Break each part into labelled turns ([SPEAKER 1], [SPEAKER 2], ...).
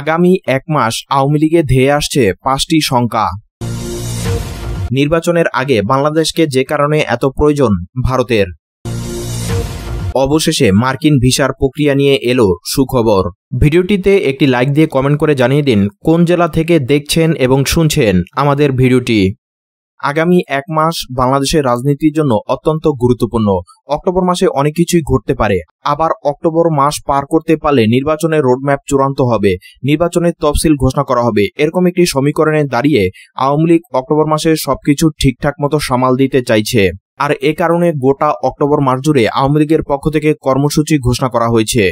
[SPEAKER 1] আগামী এক মাস আওয়ামী লীগে ধেয়ে আসছে পাঁচটি শঙ্কা নির্বাচনের আগে বাংলাদেশকে যে কারণে এত প্রয়োজন ভারতের অবশেষে মার্কিন ভিসার প্রক্রিয়া নিয়ে এলো সুখবর ভিডিওটিতে একটি লাইক দিয়ে কমেন্ট করে জানিয়ে দিন কোন জেলা থেকে দেখছেন এবং শুনছেন আমাদের ভিডিওটি আগামী এক মাস বাংলাদেশের রাজনীতির জন্য অত্যন্ত গুরুত্বপূর্ণ অক্টোবর মাসে অনেক কিছুই ঘটতে পারে আবার অক্টোবর মাস পার করতে পারলে নির্বাচনের রোডম্যাপ চূড়ান্ত হবে নির্বাচনের তফসিল ঘোষণা করা হবে এরকম একটি সমীকরণে দাঁড়িয়ে আওয়ামী লীগ অক্টোবর মাসে সবকিছু ঠিকঠাক মতো সামাল দিতে চাইছে আর এ কারণে গোটা অক্টোবর মাস জুড়ে আওয়ামী লীগের পক্ষ থেকে কর্মসূচি ঘোষণা করা হয়েছে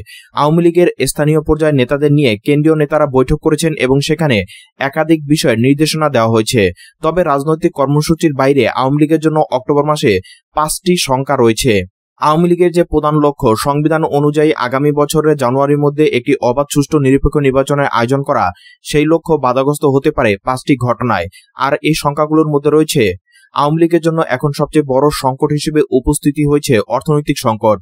[SPEAKER 1] আওয়ামী লীগের স্থানীয় পর্যায়ের নেতাদের নিয়ে কেন্দ্রীয় নেতারা বৈঠক করেছেন এবং সেখানে একাধিক বিষয়ে নির্দেশনা দেওয়া হয়েছে তবে রাজনৈতিক কর্মসূচির বাইরে আওয়ামী লীগের জন্য অক্টোবর মাসে পাঁচটি সংখ্যা রয়েছে আওয়ামী লীগের যে প্রধান লক্ষ্য সংবিধান অনুযায়ী আগামী বছরের জানুয়ারির মধ্যে একটি অবাধ সুষ্ঠু নিরপেক্ষ নির্বাচনের আয়োজন করা সেই লক্ষ্য বাধাগ্রস্ত হতে পারে পাঁচটি ঘটনায় আর এই সংখ্যাগুলোর মধ্যে রয়েছে আওয়ামী লীগের জন্য এখন সবচেয়ে বড় সংকট হিসেবে উপস্থিতি হয়েছে অর্থনৈতিক সংকট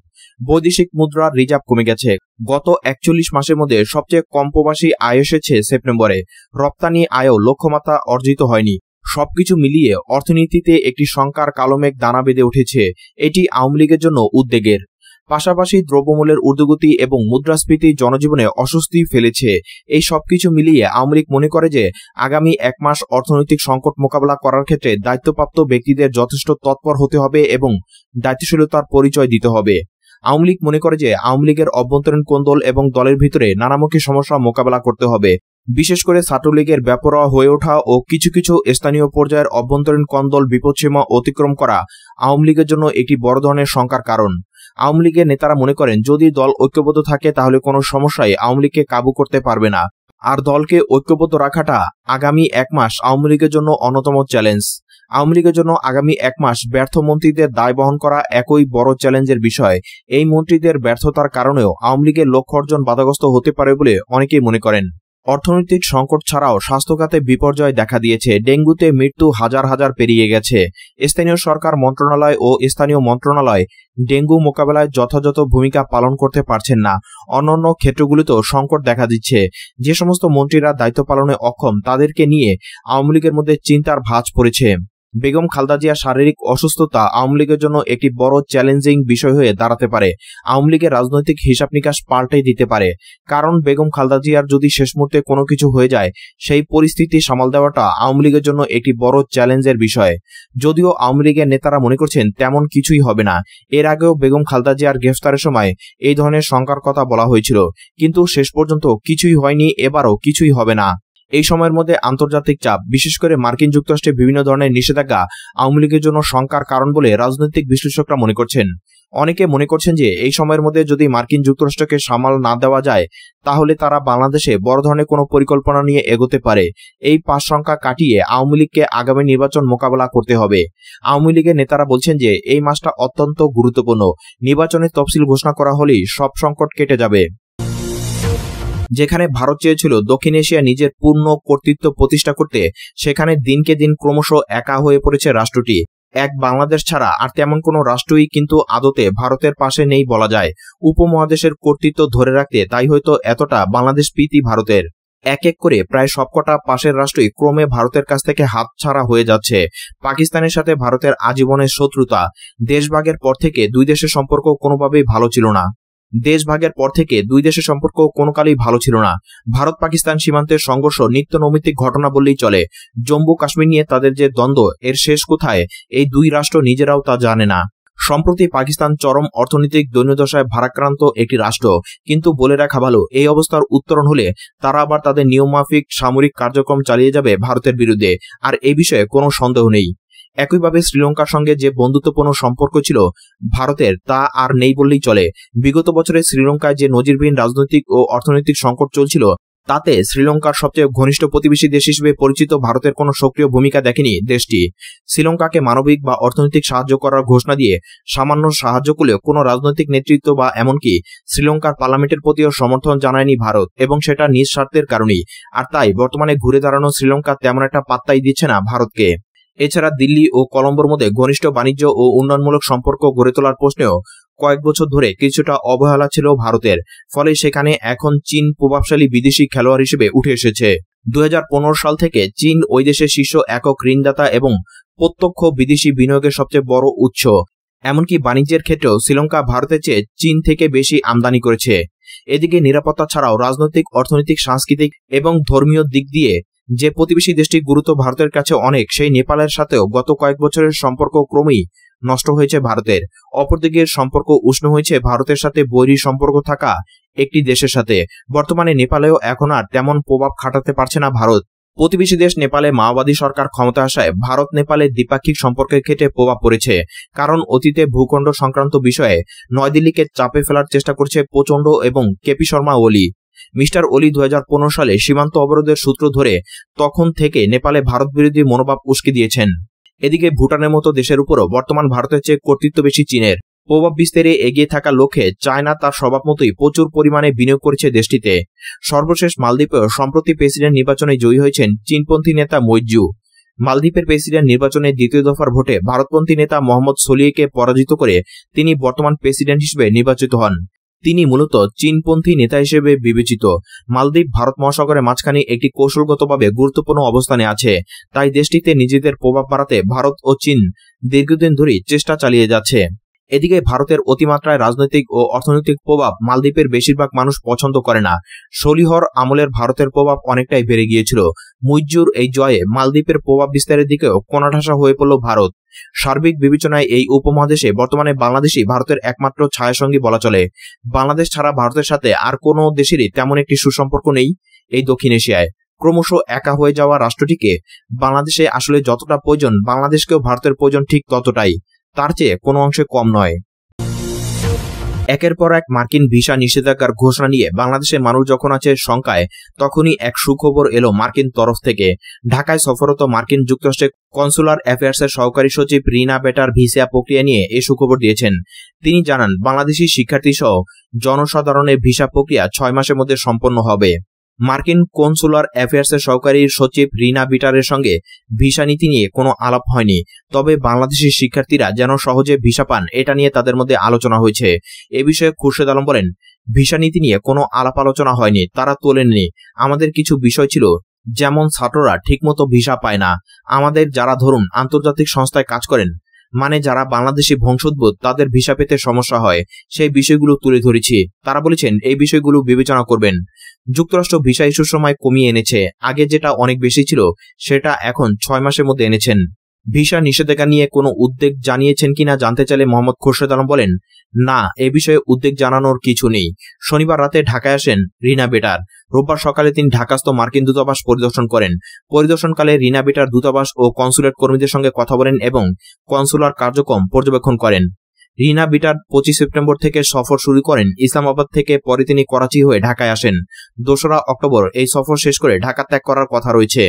[SPEAKER 1] বৈদেশিক মুদ্রার রিজার্ভ কমে গেছে গত একচল্লিশ মাসের মধ্যে সবচেয়ে কম প্রবাসী আয় এসেছে সেপ্টেম্বরে রপ্তানি আয়ও লক্ষ্যমাত্রা অর্জিত হয়নি সবকিছু মিলিয়ে অর্থনীতিতে একটি শঙ্কার কালমেঘ দানা বেঁধে উঠেছে এটি আওয়ামী লীগের জন্য উদ্বেগের পাশাপাশি দ্রব্যমূল্যের ঊর্ধ্বগতি এবং মুদ্রাস্ফীতি জনজীবনে অস্বস্তি ফেলেছে এই সবকিছু মিলিয়ে আওয়ামী লীগ মনে করে যে আগামী এক মাস অর্থনৈতিক সংকট মোকাবেলা করার ক্ষেত্রে দায়িত্বপ্রাপ্ত ব্যক্তিদের যথেষ্ট তৎপর হতে হবে এবং দায়িত্বশীলতার পরিচয় দিতে হবে আওয়ামী লীগ মনে করে যে আওয়ামী লীগের অভ্যন্তরীণ কোন্দল এবং দলের ভিতরে নানামুখী সমস্যা মোকাবেলা করতে হবে বিশেষ করে ছাত্রলীগের ব্যাপরোয়া হয়ে ওঠা ও কিছু কিছু স্থানীয় পর্যায়ের অভ্যন্তরীণ কন্দল বিপদসীমা অতিক্রম করা আওয়ামী লীগের জন্য একটি বড় ধরনের শঙ্কার কারণ আওয়ামী লীগের নেতারা মনে করেন যদি দল ঐক্যবদ্ধ থাকে তাহলে কোনো সমস্যায় আওয়ামী লীগকে কাবু করতে পারবে না আর দলকে ঐক্যবদ্ধ রাখাটা আগামী এক মাস আওয়ামী লীগের জন্য অন্যতম চ্যালেঞ্জ আওয়ামী লীগের জন্য আগামী এক মাস ব্যর্থ মন্ত্রীদের দায় বহন করা একই বড় চ্যালেঞ্জের বিষয় এই মন্ত্রীদের ব্যর্থতার কারণেও আওয়ামী লীগের লক্ষ্য অর্জন বাধাগ্রস্ত হতে পারে বলে অনেকেই মনে করেন অর্থনৈতিক সংকট ছাড়াও স্বাস্থ্যখাতে বিপর্যয় দেখা দিয়েছে ডেঙ্গুতে মৃত্যু হাজার হাজার পেরিয়ে গেছে স্থানীয় সরকার মন্ত্রণালয় ও স্থানীয় মন্ত্রণালয় ডেঙ্গু মোকাবেলায় যথাযথ ভূমিকা পালন করতে পারছেন না অন্যান্য ক্ষেত্রগুলিতেও সংকট দেখা দিচ্ছে যে সমস্ত মন্ত্রীরা দায়িত্ব পালনে অক্ষম তাদেরকে নিয়ে আওয়ামী লীগের মধ্যে চিন্তার ভাঁজ পড়েছে বেগম খালদা জিয়ার শারীরিক অসুস্থতা আওয়ামী লীগের জন্য একটি বড় চ্যালেঞ্জিং বিষয় হয়ে দাঁড়াতে পারে আওয়ামী লীগের রাজনৈতিক হিসাব নিকাশ পাল্টে দিতে পারে কারণ বেগম খালদা জিয়ার যদি শেষ মুহূর্তে কোনো কিছু হয়ে যায় সেই পরিস্থিতি সামাল দেওয়াটা আওয়ামী লীগের জন্য একটি বড় চ্যালেঞ্জের বিষয় যদিও আওয়ামী লীগের নেতারা মনে করছেন তেমন কিছুই হবে না এর আগেও বেগম খালদা জিয়ার গ্রেফতারের সময় এই ধরনের শঙ্কার কথা বলা হয়েছিল কিন্তু শেষ পর্যন্ত কিছুই হয়নি এবারও কিছুই হবে না এই সময়ের মধ্যে আন্তর্জাতিক চাপ বিশেষ করে মার্কিন যুক্তরাষ্ট্রে বিভিন্ন ধরনের নিষেধাজ্ঞা আওয়ামী লীগের জন্য শঙ্কার কারণ বলে রাজনৈতিক বিশ্লেষকরা মনে করছেন অনেকে মনে করছেন যে এই সময়ের মধ্যে যদি মার্কিন যুক্তরাষ্ট্রকে সামাল না দেওয়া যায় তাহলে তারা বাংলাদেশে বড় ধরনের কোনো পরিকল্পনা নিয়ে এগোতে পারে এই পাঁচ সংখ্যা কাটিয়ে আওয়ামী লীগকে আগামী নির্বাচন মোকাবেলা করতে হবে আওয়ামী লীগের নেতারা বলছেন যে এই মাসটা অত্যন্ত গুরুত্বপূর্ণ নির্বাচনের তফসিল ঘোষণা করা হলেই সব সংকট কেটে যাবে যেখানে ভারত চেয়েছিল দক্ষিণ এশিয়া নিজের পূর্ণ কর্তৃত্ব প্রতিষ্ঠা করতে সেখানে দিনকে দিন ক্রমশ একা হয়ে পড়েছে রাষ্ট্রটি এক বাংলাদেশ ছাড়া আর তেমন কোনো রাষ্ট্রই কিন্তু আদতে ভারতের পাশে নেই বলা যায় উপমহাদেশের কর্তৃত্ব ধরে রাখতে তাই হয়তো এতটা বাংলাদেশ প্রীতি ভারতের এক এক করে প্রায় সবকটা পাশের রাষ্ট্রই ক্রমে ভারতের কাছ থেকে হাত ছাড়া হয়ে যাচ্ছে পাকিস্তানের সাথে ভারতের আজীবনের শত্রুতা দেশভাগের পর থেকে দুই দেশের সম্পর্ক কোনোভাবেই ভালো ছিল না দেশভাগের পর থেকে দুই দেশের সম্পর্ক কোনো কালই ভালো ছিল না ভারত পাকিস্তান সীমান্তের সংঘর্ষ নিত্য নৈমিত্তিক ঘটনা বললেই চলে জম্মু কাশ্মীর নিয়ে তাদের যে দ্বন্দ্ব এর শেষ কোথায় এই দুই রাষ্ট্র নিজেরাও তা জানে না সম্প্রতি পাকিস্তান চরম অর্থনৈতিক দৈন্যদশায় ভারাক্রান্ত একটি রাষ্ট্র কিন্তু বলে রাখা ভালো এই অবস্থার উত্তরণ হলে তারা আবার তাদের নিয়মমাফিক সামরিক কার্যক্রম চালিয়ে যাবে ভারতের বিরুদ্ধে আর এ বিষয়ে কোনো সন্দেহ নেই একইভাবে শ্রীলঙ্কার সঙ্গে যে বন্ধুত্বপূর্ণ সম্পর্ক ছিল ভারতের তা আর নেই বললেই চলে বিগত বছরে শ্রীলঙ্কায় যে নজিরবিহীন রাজনৈতিক ও অর্থনৈতিক সংকট চলছিল তাতে শ্রীলঙ্কার সবচেয়ে ঘনিষ্ঠ প্রতিবেশী দেশ হিসেবে পরিচিত ভারতের কোনো সক্রিয় ভূমিকা দেখেনি দেশটি শ্রীলঙ্কাকে মানবিক বা অর্থনৈতিক সাহায্য করার ঘোষণা দিয়ে সামান্য সাহায্য করলেও কোনো রাজনৈতিক নেতৃত্ব বা এমনকি শ্রীলঙ্কার পার্লামেন্টের প্রতিও সমর্থন জানায়নি ভারত এবং সেটা নিঃস্বার্থের কারণেই আর তাই বর্তমানে ঘুরে দাঁড়ানো শ্রীলঙ্কা তেমন একটা পাত্তাই দিচ্ছে না ভারতকে এছাড়া দিল্লি ও কলম্বোর মধ্যে ঘনিষ্ঠ বাণিজ্য ও উন্নয়নমূলক সম্পর্ক গড়ে তোলার প্রশ্নেও কয়েক বছর ধরে কিছুটা অবহেলা ছিল ভারতের ফলে সেখানে এখন চীন প্রভাবশালী বিদেশি খেলোয়াড় হিসেবে উঠে এসেছে দু সাল থেকে চীন ওই দেশের শীর্ষ একক ঋণদাতা এবং প্রত্যক্ষ বিদেশি বিনিয়োগের সবচেয়ে বড় উৎস এমনকি বাণিজ্যের ক্ষেত্রেও শ্রীলঙ্কা ভারতের চেয়ে চীন থেকে বেশি আমদানি করেছে এদিকে নিরাপত্তা ছাড়াও রাজনৈতিক অর্থনৈতিক সাংস্কৃতিক এবং ধর্মীয় দিক দিয়ে যে প্রতিবেশী দেশটি গুরুত্ব ভারতের কাছে অনেক সেই নেপালের সাথেও গত কয়েক বছরের সম্পর্ক ক্রমেই নষ্ট হয়েছে ভারতের অপরদিকে সম্পর্ক উষ্ণ হয়েছে ভারতের সাথে বৈরী সম্পর্ক থাকা একটি দেশের সাথে বর্তমানে নেপালেও এখন আর তেমন প্রভাব খাটাতে পারছে না ভারত প্রতিবেশী দেশ নেপালে মাওবাদী সরকার ক্ষমতা আসায় ভারত নেপালের দ্বিপাক্ষিক সম্পর্কের ক্ষেত্রে প্রভাব পড়েছে কারণ অতীতে ভূখণ্ড সংক্রান্ত বিষয়ে নয়দিল্লিকে চাপে ফেলার চেষ্টা করছে প্রচণ্ড এবং কেপি শর্মা ওলি মিস্টার ওলি দু সালে সীমান্ত অবরোধের সূত্র ধরে তখন থেকে নেপালে ভারত বিরোধী মনোভাব উস্কে দিয়েছেন এদিকে ভুটানের মতো দেশের উপরও বর্তমান ভারতের চেয়ে কর্তৃত্ব বেশি চীনের প্রভাব বিস্তারে এগিয়ে থাকা লক্ষ্যে চায়না তার স্বভাব মতোই প্রচুর পরিমাণে বিনিয়োগ করেছে দেশটিতে সর্বশেষ মালদ্বীপেও সম্প্রতি প্রেসিডেন্ট নির্বাচনে জয়ী হয়েছেন চীনপন্থী নেতা মৈজু মালদ্বীপের প্রেসিডেন্ট নির্বাচনে দ্বিতীয় দফার ভোটে ভারতপন্থী নেতা মোহাম্মদ সোলিয়েকে পরাজিত করে তিনি বর্তমান প্রেসিডেন্ট হিসেবে নির্বাচিত হন তিনি মূলত চীনপন্থী নেতা হিসেবে বিবেচিত মালদ্বীপ ভারত মহাসাগরের মাঝখানে একটি কৌশলগতভাবে গুরুত্বপূর্ণ অবস্থানে আছে তাই দেশটিতে নিজেদের প্রভাব বাড়াতে ভারত ও চীন দীর্ঘদিন ধরেই চেষ্টা চালিয়ে যাচ্ছে এদিকে ভারতের অতিমাত্রায় রাজনৈতিক ও অর্থনৈতিক প্রভাব মালদ্বীপের বেশিরভাগ মানুষ পছন্দ করে না সলিহর আমলের ভারতের প্রভাব অনেকটাই বেড়ে গিয়েছিল মুইজুর এই জয়ে মালদ্বীপের প্রভাব বিস্তারের দিকেও কোনাঠাসা হয়ে পড়ল ভারত সার্বিক বিবেচনায় এই উপমহাদেশে বর্তমানে বাংলাদেশই ভারতের একমাত্র ছায়াসঙ্গী বলা চলে বাংলাদেশ ছাড়া ভারতের সাথে আর কোনো দেশেরই তেমন একটি সুসম্পর্ক নেই এই দক্ষিণ এশিয়ায় ক্রমশ একা হয়ে যাওয়া রাষ্ট্রটিকে বাংলাদেশে আসলে যতটা প্রয়োজন বাংলাদেশকেও ভারতের প্রয়োজন ঠিক ততটাই তার চেয়ে কোনো অংশে কম নয় একের পর এক মার্কিন ভিসা নিষেধাজ্ঞার ঘোষণা নিয়ে বাংলাদেশে মানুষ যখন আছে শঙ্কায় তখনই এক সুখবর এলো মার্কিন তরফ থেকে ঢাকায় সফরত মার্কিন যুক্তরাষ্ট্রে কনসুলার অ্যাফেয়ার্সের সহকারী সচিব রিনা বেটার ভিসা প্রক্রিয়া নিয়ে এ সুখবর দিয়েছেন তিনি জানান বাংলাদেশি শিক্ষার্থী সহ জনসাধারণের ভিসা প্রক্রিয়া ছয় মাসের মধ্যে সম্পন্ন হবে মার্কিন কনসুলার অ্যাফেয়ার্সের সহকারী সচিব রিনা বিটারের সঙ্গে ভিসা নীতি নিয়ে কোনো আলাপ হয়নি তবে বাংলাদেশের শিক্ষার্থীরা যেন সহজে ভিসা পান এটা নিয়ে তাদের মধ্যে আলোচনা হয়েছে এ বিষয়ে খুরশেদ আলম বলেন ভিসা নীতি নিয়ে কোনো আলাপ আলোচনা হয়নি তারা তোলেননি আমাদের কিছু বিষয় ছিল যেমন ছাত্ররা ঠিকমতো ভিসা পায় না আমাদের যারা ধরুন আন্তর্জাতিক সংস্থায় কাজ করেন মানে যারা বাংলাদেশি বংশোদ্ভূত তাদের ভিসা পেতে সমস্যা হয় সেই বিষয়গুলো তুলে ধরেছি তারা বলেছেন এই বিষয়গুলো বিবেচনা করবেন যুক্তরাষ্ট্র ভিসা ইস্যুর সময় কমিয়ে এনেছে আগে যেটা অনেক বেশি ছিল সেটা এখন ছয় মাসের মধ্যে এনেছেন ভিসা নিষেধাজ্ঞা নিয়ে কোনো উদ্বেগ জানিয়েছেন কিনা জানতে চাইলে মোহাম্মদ খোরশেদ আলম বলেন না এ বিষয়ে উদ্বেগ জানানোর কিছু নেই শনিবার রাতে ঢাকায় আসেন রিনা বেটার রোববার সকালে তিনি ঢাকাস্থ মার্কিন দূতাবাস পরিদর্শন করেন পরিদর্শনকালে রিনা বেটার দূতাবাস ও কনসুলেট কর্মীদের সঙ্গে কথা বলেন এবং কনসুলার কার্যক্রম পর্যবেক্ষণ করেন রিনা বিটার পঁচিশ সেপ্টেম্বর থেকে সফর শুরু করেন ইসলামাবাদ থেকে পরে তিনি করাচি হয়ে ঢাকায় আসেন দোসরা অক্টোবর এই সফর শেষ করে ঢাকা ত্যাগ করার কথা রয়েছে